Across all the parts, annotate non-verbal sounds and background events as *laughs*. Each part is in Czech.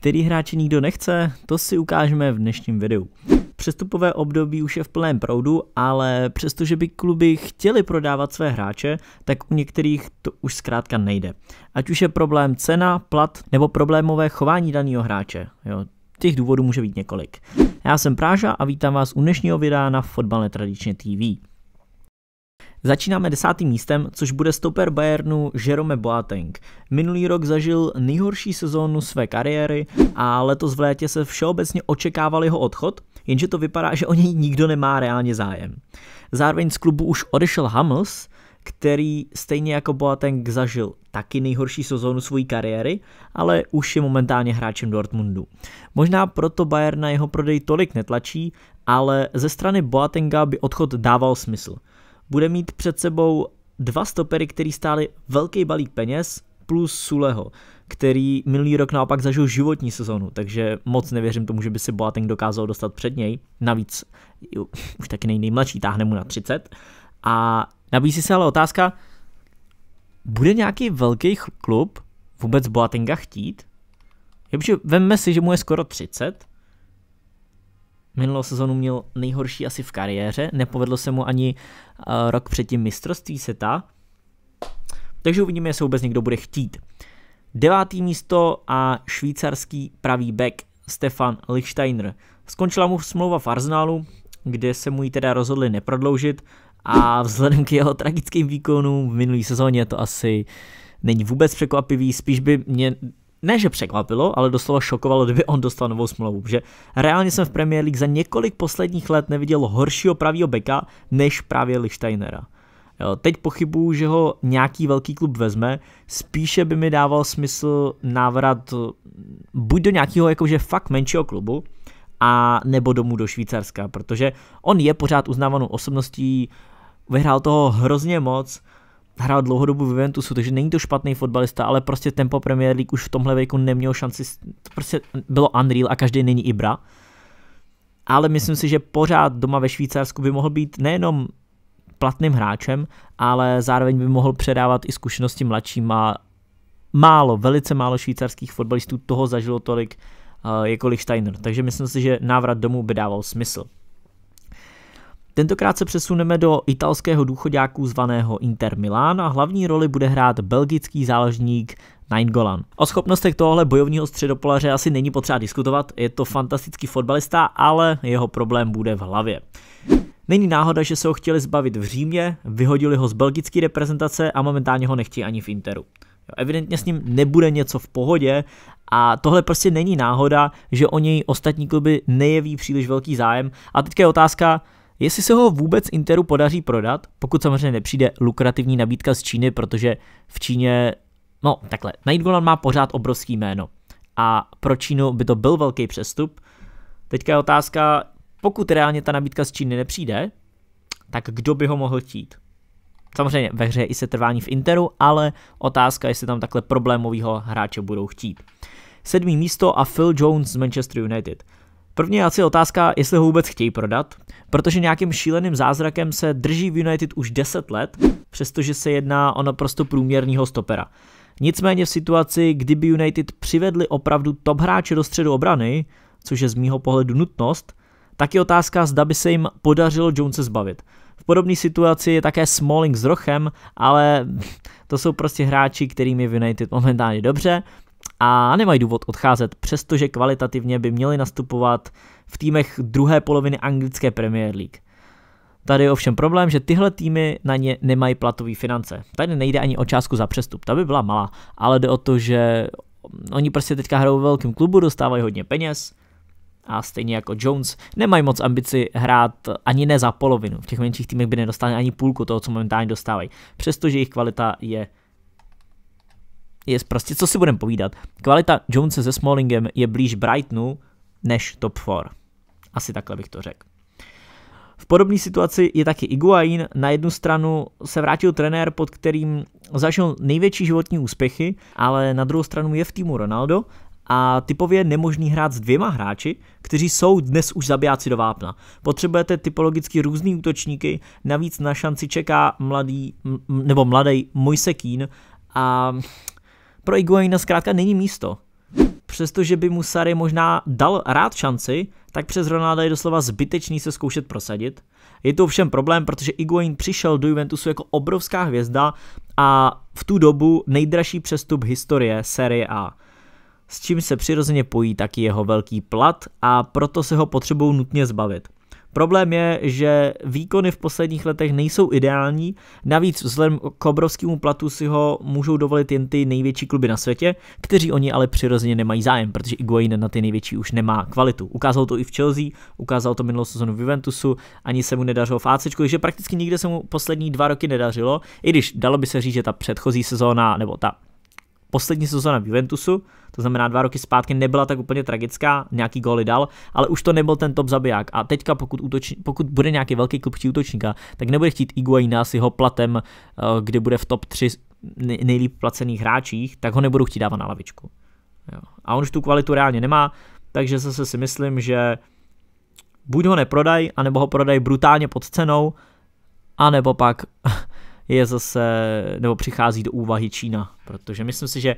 Který hráče nikdo nechce, to si ukážeme v dnešním videu. Přestupové období už je v plném proudu, ale přestože by kluby chtěli prodávat své hráče, tak u některých to už zkrátka nejde. Ať už je problém cena, plat nebo problémové chování daného hráče. Jo, těch důvodů může být několik. Já jsem Práža a vítám vás u dnešního videa na Fotbal netradičně TV. Začínáme desátým místem, což bude stoper Bayernu Jerome Boateng. Minulý rok zažil nejhorší sezónu své kariéry a letos v létě se všeobecně očekával jeho odchod, jenže to vypadá, že o něj nikdo nemá reálně zájem. Zároveň z klubu už odešel Hamels, který stejně jako Boateng zažil taky nejhorší sezónu své kariéry, ale už je momentálně hráčem Dortmundu. Možná proto Bayern na jeho prodej tolik netlačí, ale ze strany Boatenga by odchod dával smysl – bude mít před sebou dva stopery, který stáli velký balík peněz, plus Suleho, který minulý rok naopak zažil životní sezonu, takže moc nevěřím tomu, že by se Boateng dokázal dostat před něj. Navíc jo, už taky nej, nejmladší, táhne mu na 30. A nabízí se ale otázka, bude nějaký velký klub vůbec Boatenga chtít? Protože vemme si, že mu je skoro 30 minulou sezonu měl nejhorší asi v kariéře, nepovedlo se mu ani uh, rok předtím mistrovství SETA, takže uvidíme, jestli vůbec někdo bude chtít. Devátý místo a švýcarský pravý back Stefan Lichsteiner. Skončila mu smlouva v Arsenalu, kde se mu ji teda rozhodli neprodloužit a vzhledem k jeho tragickým výkonům v minulý sezóně to asi není vůbec překvapivý, spíš by mě ne, že překvapilo, ale doslova šokovalo, kdyby on dostal novou smlouvu, že reálně jsem v Premier League za několik posledních let neviděl horšího pravýho beka, než právě Lichteinera. Jo, teď pochybuju, že ho nějaký velký klub vezme, spíše by mi dával smysl návrat eh, buď do nějakého jakože fakt menšího klubu, a nebo domů do Švýcarska, protože on je pořád uznávanou osobností, vyhrál toho hrozně moc, hrál dlouhodobu v Juventusu, takže není to špatný fotbalista, ale prostě tempo Premier League už v tomhle věku neměl šanci, to prostě bylo unreal a každý není Ibra. Ale myslím si, že pořád doma ve Švýcarsku by mohl být nejenom platným hráčem, ale zároveň by mohl předávat i zkušenosti mladším a málo, velice málo švýcarských fotbalistů toho zažilo tolik, eh, jako Lichsteiner. Takže myslím si, že návrat domů by dával smysl. Tentokrát se přesuneme do italského důchodáku zvaného Inter Milan a hlavní roli bude hrát belgický záložník Nainggolan. O schopnostech tohle bojovního středopolaře asi není potřeba diskutovat, je to fantastický fotbalista, ale jeho problém bude v hlavě. Není náhoda, že se ho chtěli zbavit v Římě, vyhodili ho z belgické reprezentace a momentálně ho nechtějí ani v Interu. Evidentně s ním nebude něco v pohodě a tohle prostě není náhoda, že o něj ostatní kluby nejeví příliš velký zájem. A teďka je otázka, Jestli se ho vůbec Interu podaří prodat, pokud samozřejmě nepřijde lukrativní nabídka z Číny, protože v Číně, no takhle, Naid Golan má pořád obrovský jméno a pro Čínu by to byl velký přestup. Teďka je otázka, pokud reálně ta nabídka z Číny nepřijde, tak kdo by ho mohl chtít? Samozřejmě ve hře je i setrvání v Interu, ale otázka, jestli tam takhle problémovýho hráče budou chtít. Sedmý místo a Phil Jones z Manchester United. První je asi otázka, jestli ho vůbec chtějí prodat, protože nějakým šíleným zázrakem se drží v United už 10 let, přestože se jedná o naprosto průměrného stopera. Nicméně v situaci, kdyby United přivedli opravdu top hráče do středu obrany, což je z mýho pohledu nutnost, tak je otázka, zda by se jim podařilo Jonese zbavit. V podobné situaci je také Smalling s Rochem, ale to jsou prostě hráči, kterými v United momentálně dobře a nemají důvod odcházet, přestože kvalitativně by měli nastupovat v týmech druhé poloviny anglické Premier League. Tady je ovšem problém, že tyhle týmy na ně nemají platové finance. Tady nejde ani o částku za přestup, ta by byla malá, ale jde o to, že oni prostě teďka hrajou ve velkém klubu, dostávají hodně peněz a stejně jako Jones nemají moc ambici hrát ani ne za polovinu. V těch menších týmech by nedostali ani půlku toho, co momentálně dostávají, přestože jejich kvalita je je prostě, co si budeme povídat, kvalita Jonese se Smallingem je blíž Brightonu než top 4. Asi takhle bych to řekl. V podobné situaci je taky Iguain. Na jednu stranu se vrátil trenér, pod kterým zažil největší životní úspěchy, ale na druhou stranu je v týmu Ronaldo a typově je nemožný hrát s dvěma hráči, kteří jsou dnes už zabijáci do vápna. Potřebujete typologicky různý útočníky, navíc na šanci čeká mladý, nebo mladý Moise Keen a pro Iguaina zkrátka není místo. Přestože by mu Sary možná dal rád šanci, tak přes Ronalda je doslova zbytečný se zkoušet prosadit. Je to ovšem problém, protože Iguain přišel do Juventusu jako obrovská hvězda a v tu dobu nejdražší přestup historie série A s čím se přirozeně pojí taky jeho velký plat a proto se ho potřebují nutně zbavit. Problém je, že výkony v posledních letech nejsou ideální, navíc vzhledem k obrovskému platu si ho můžou dovolit jen ty největší kluby na světě, kteří oni ale přirozeně nemají zájem, protože Iguain na ty největší už nemá kvalitu. Ukázal to i v Chelsea, ukázal to minulou sezonu v Juventusu, ani se mu nedařilo v AC, takže prakticky nikde se mu poslední dva roky nedařilo, i když dalo by se říct, že ta předchozí sezóna nebo ta poslední sezóna v Juventusu, to znamená dva roky zpátky, nebyla tak úplně tragická, nějaký góly dal, ale už to nebyl ten top zabiják. A teďka, pokud, útočí, pokud bude nějaký velký klub chtít útočníka, tak nebude chtít Iguaina s jeho platem, eh, kdy bude v top 3 nejlíp placených hráčích, tak ho nebudou chtít dávat na lavičku. Jo. A on už tu kvalitu reálně nemá, takže zase si myslím, že buď ho neprodaj, anebo ho prodaj brutálně pod cenou, anebo pak je zase, nebo přichází do úvahy Čína, protože myslím si, že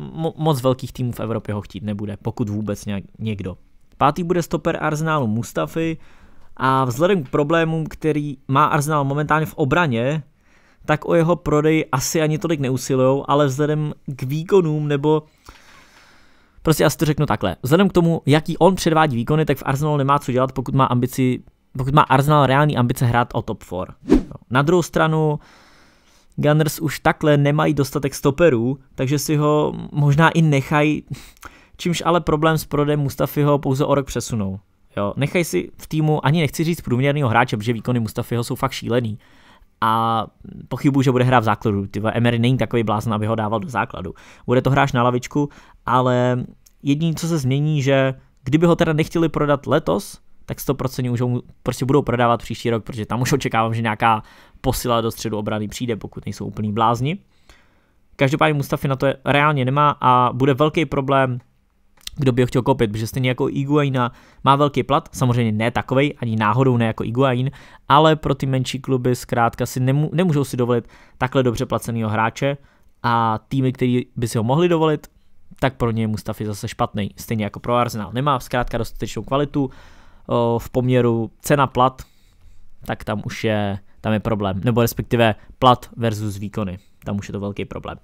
mo- moc velkých týmů v Evropě ho chtít nebude, pokud vůbec nějak, někdo. Pátý bude stoper Arsenalu Mustafi, a vzhledem k problémům, který má Arsenal momentálně v obraně, tak o jeho prodej asi ani tolik neusilují, ale vzhledem k výkonům nebo Prostě já si to řeknu takhle. Vzhledem k tomu, jaký on předvádí výkony, tak v Arsenalu nemá co dělat, pokud má ambici pokud má Arsenal reální ambice hrát o top 4. Na druhou stranu, Gunners už takhle nemají dostatek stoperů, takže si ho možná i nechají, čímž ale problém s prodejem Mustafiho pouze o rok přesunou. Jo, nechaj si v týmu, ani nechci říct průměrného hráče, protože výkony Mustafiho jsou fakt šílený. A pochybuju, že bude hrát v základu. Tyva Emery není takový blázen, aby ho dával do základu. Bude to hráč na lavičku, ale jediné, co se změní, že kdyby ho teda nechtěli prodat letos, tak 100% už prostě budou prodávat příští rok, protože tam už očekávám, že nějaká posila do středu obrany přijde, pokud nejsou úplný blázni. Každopádně Mustafi na to reálně nemá a bude velký problém, kdo by ho chtěl koupit, protože stejně jako Iguaina má velký plat, samozřejmě ne takovej, ani náhodou ne jako Iguain, ale pro ty menší kluby zkrátka si nemů- nemůžou si dovolit takhle dobře placeného hráče a týmy, který by si ho mohli dovolit, tak pro ně je Mustafi zase špatný, stejně jako pro Arsenal. Nemá zkrátka dostatečnou kvalitu, v poměru cena plat, tak tam už je, tam je problém. Nebo respektive plat versus výkony. Tam už je to velký problém.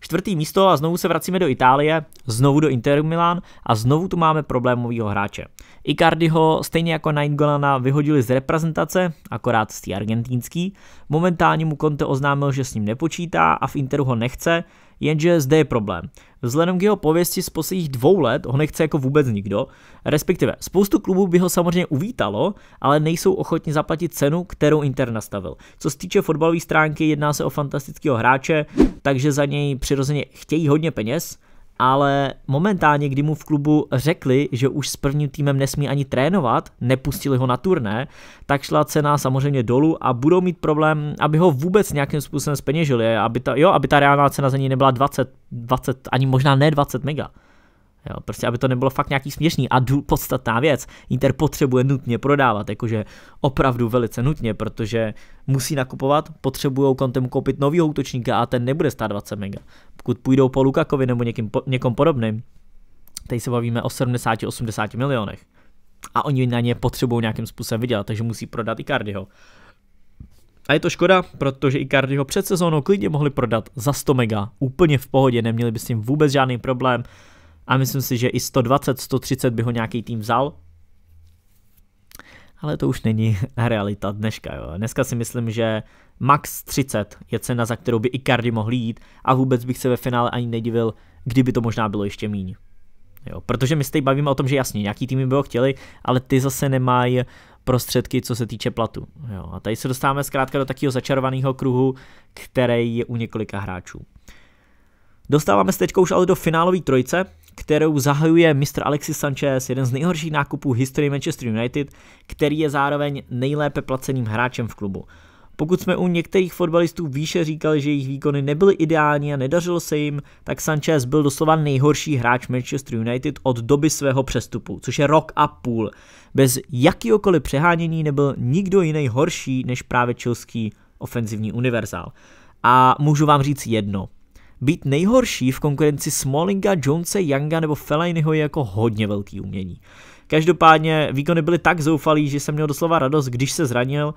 Čtvrtý místo a znovu se vracíme do Itálie, znovu do Inter Milan a znovu tu máme problémového hráče. Icardiho stejně jako Naingolana vyhodili z reprezentace, akorát z té argentínský. Momentálně mu Conte oznámil, že s ním nepočítá a v Interu ho nechce, jenže zde je problém. Vzhledem k jeho pověsti z posledních dvou let ho nechce jako vůbec nikdo, respektive spoustu klubů by ho samozřejmě uvítalo, ale nejsou ochotni zaplatit cenu, kterou Inter nastavil. Co se týče fotbalové stránky, jedná se o fantastického hráče, takže za něj přirozeně chtějí hodně peněz, ale momentálně, kdy mu v klubu řekli, že už s prvním týmem nesmí ani trénovat, nepustili ho na turné, tak šla cena samozřejmě dolů a budou mít problém, aby ho vůbec nějakým způsobem speněžili, aby ta, jo, aby ta reálná cena za něj nebyla 20, 20, ani možná ne 20 mega. Jo, prostě aby to nebylo fakt nějaký směšný a dů, podstatná věc, Inter potřebuje nutně prodávat, jakože opravdu velice nutně, protože musí nakupovat, potřebují kontem koupit nový útočníka a ten nebude stát 20 mega. Pokud půjdou po Lukakovi nebo někým, po, někom podobným, tady se bavíme o 70-80 milionech a oni na ně potřebují nějakým způsobem vydělat, takže musí prodat i Cardiho. A je to škoda, protože i Cardiho před sezónou klidně mohli prodat za 100 mega, úplně v pohodě, neměli by s tím vůbec žádný problém, a myslím si, že i 120, 130 by ho nějaký tým vzal. Ale to už není *laughs* realita dneška. Jo. Dneska si myslím, že max 30 je cena, za kterou by i Cardi mohl jít a vůbec bych se ve finále ani nedivil, kdyby to možná bylo ještě míň. Jo, protože my se teď bavíme o tom, že jasně, nějaký týmy by ho chtěli, ale ty zase nemají prostředky, co se týče platu. Jo, a tady se dostáváme zkrátka do takového začarovaného kruhu, který je u několika hráčů. Dostáváme se teď už ale do finálové trojice, kterou zahajuje mistr Alexis Sanchez, jeden z nejhorších nákupů historii Manchester United, který je zároveň nejlépe placeným hráčem v klubu. Pokud jsme u některých fotbalistů výše říkali, že jejich výkony nebyly ideální a nedařilo se jim, tak Sanchez byl doslova nejhorší hráč Manchester United od doby svého přestupu, což je rok a půl. Bez jakýhokoliv přehánění nebyl nikdo jiný horší než právě čilský ofenzivní univerzál. A můžu vám říct jedno, být nejhorší v konkurenci Smallinga, Jonesa, Younga nebo Fellainiho je jako hodně velký umění. Každopádně výkony byly tak zoufalý, že jsem měl doslova radost, když se zranil,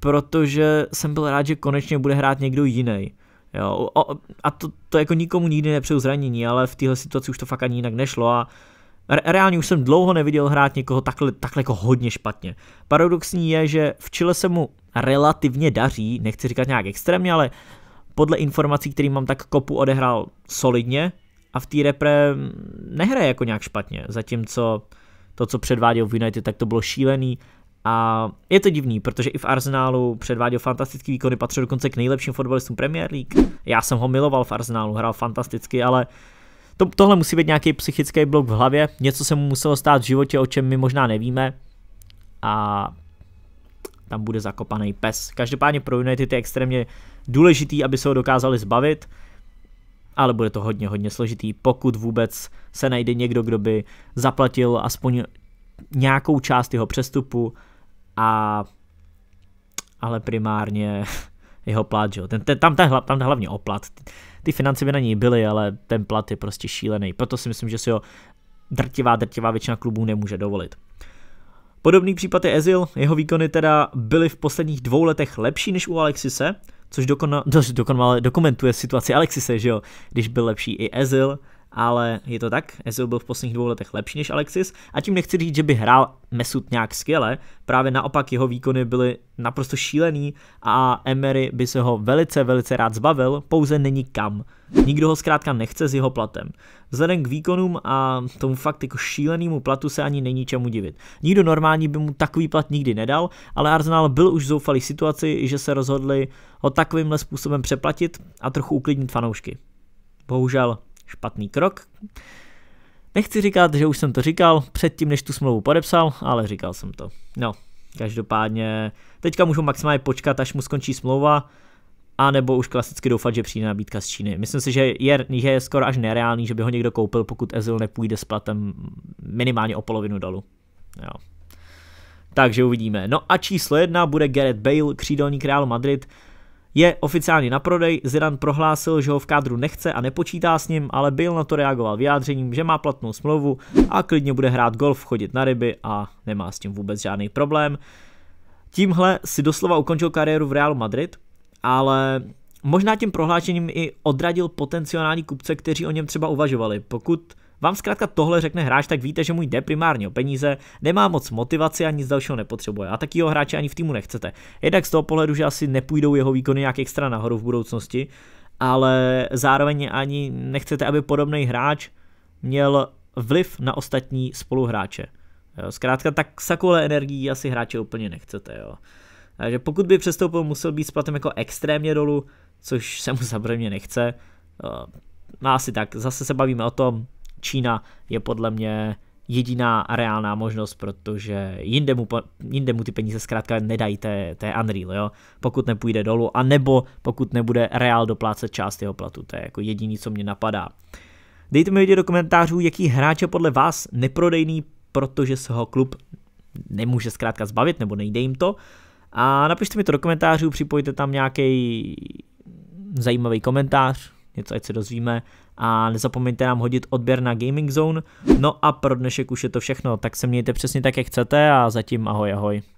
protože jsem byl rád, že konečně bude hrát někdo jiný. Jo, a to, to jako nikomu nikdy nepřeju zranění, ale v téhle situaci už to fakt ani jinak nešlo a re, reálně už jsem dlouho neviděl hrát někoho takhle, takhle jako hodně špatně. Paradoxní je, že v Chile se mu relativně daří, nechci říkat nějak extrémně, ale podle informací, který mám, tak kopu odehrál solidně a v té repre mm, nehraje jako nějak špatně, zatímco to, co předváděl v United, tak to bylo šílený a je to divný, protože i v Arsenálu předváděl fantastický výkony, patřil dokonce k nejlepším fotbalistům Premier League. Já jsem ho miloval v Arsenálu, hrál fantasticky, ale to, tohle musí být nějaký psychický blok v hlavě, něco se mu muselo stát v životě, o čem my možná nevíme. A tam bude zakopaný pes. Každopádně pro United je extrémně důležitý, aby se ho dokázali zbavit, ale bude to hodně, hodně složitý, pokud vůbec se najde někdo, kdo by zaplatil aspoň nějakou část jeho přestupu a ale primárně *laughs* jeho plat, že jo. Ten, ten, tam, ten, tam hlavně oplat. Ty finance by na něj byly, ale ten plat je prostě šílený. Proto si myslím, že si ho drtivá, drtivá většina klubů nemůže dovolit. Podobný případ je Ezil, jeho výkony teda byly v posledních dvou letech lepší než u Alexise, což dokona, dokonale dokumentuje situaci Alexise, že jo, když byl lepší i Ezil, ale je to tak, Ezil byl v posledních dvou letech lepší než Alexis a tím nechci říct, že by hrál Mesut nějak skvěle, právě naopak jeho výkony byly naprosto šílený a Emery by se ho velice, velice rád zbavil, pouze není kam. Nikdo ho zkrátka nechce s jeho platem. Vzhledem k výkonům a tomu fakt jako šílenému platu se ani není čemu divit. Nikdo normální by mu takový plat nikdy nedal, ale Arsenal byl už v zoufalý situaci, že se rozhodli ho takovýmhle způsobem přeplatit a trochu uklidnit fanoušky. Bohužel špatný krok. Nechci říkat, že už jsem to říkal předtím, než tu smlouvu podepsal, ale říkal jsem to. No, každopádně teďka můžu maximálně počkat, až mu skončí smlouva, a nebo už klasicky doufat, že přijde nabídka z Číny. Myslím si, že je, že je skoro až nereálný, že by ho někdo koupil, pokud Ezil nepůjde s platem minimálně o polovinu dolů. Jo. Takže uvidíme. No a číslo jedna bude Gareth Bale, křídelník Real Madrid. Je oficiálně na prodej, Zidane prohlásil, že ho v kádru nechce a nepočítá s ním, ale byl na to reagoval vyjádřením, že má platnou smlouvu a klidně bude hrát golf, chodit na ryby a nemá s tím vůbec žádný problém. Tímhle si doslova ukončil kariéru v Realu Madrid, ale možná tím prohlášením i odradil potenciální kupce, kteří o něm třeba uvažovali. Pokud vám zkrátka tohle řekne hráč, tak víte, že mu jde primárně o peníze, nemá moc motivaci a nic dalšího nepotřebuje. A takového hráče ani v týmu nechcete. Jednak z toho pohledu, že asi nepůjdou jeho výkony nějak extra nahoru v budoucnosti, ale zároveň ani nechcete, aby podobný hráč měl vliv na ostatní spoluhráče. Jo, zkrátka tak sakole energii asi hráče úplně nechcete. Jo. Takže pokud by přestoupil, musel být s platem jako extrémně dolů, což se mu *laughs* samozřejmě nechce. No asi tak, zase se bavíme o tom, Čína je podle mě jediná reálná možnost, protože jinde mu, jinde mu ty peníze zkrátka nedají té, té Unreal, jo? pokud nepůjde dolů, a nebo pokud nebude reál doplácet část jeho platu, to je jako jediný, co mě napadá. Dejte mi vědět do komentářů, jaký hráč je podle vás neprodejný, protože se ho klub nemůže zkrátka zbavit, nebo nejde jim to. A napište mi to do komentářů, připojte tam nějaký zajímavý komentář, něco ať se dozvíme a nezapomeňte nám hodit odběr na Gaming Zone. No a pro dnešek už je to všechno, tak se mějte přesně tak, jak chcete a zatím ahoj ahoj.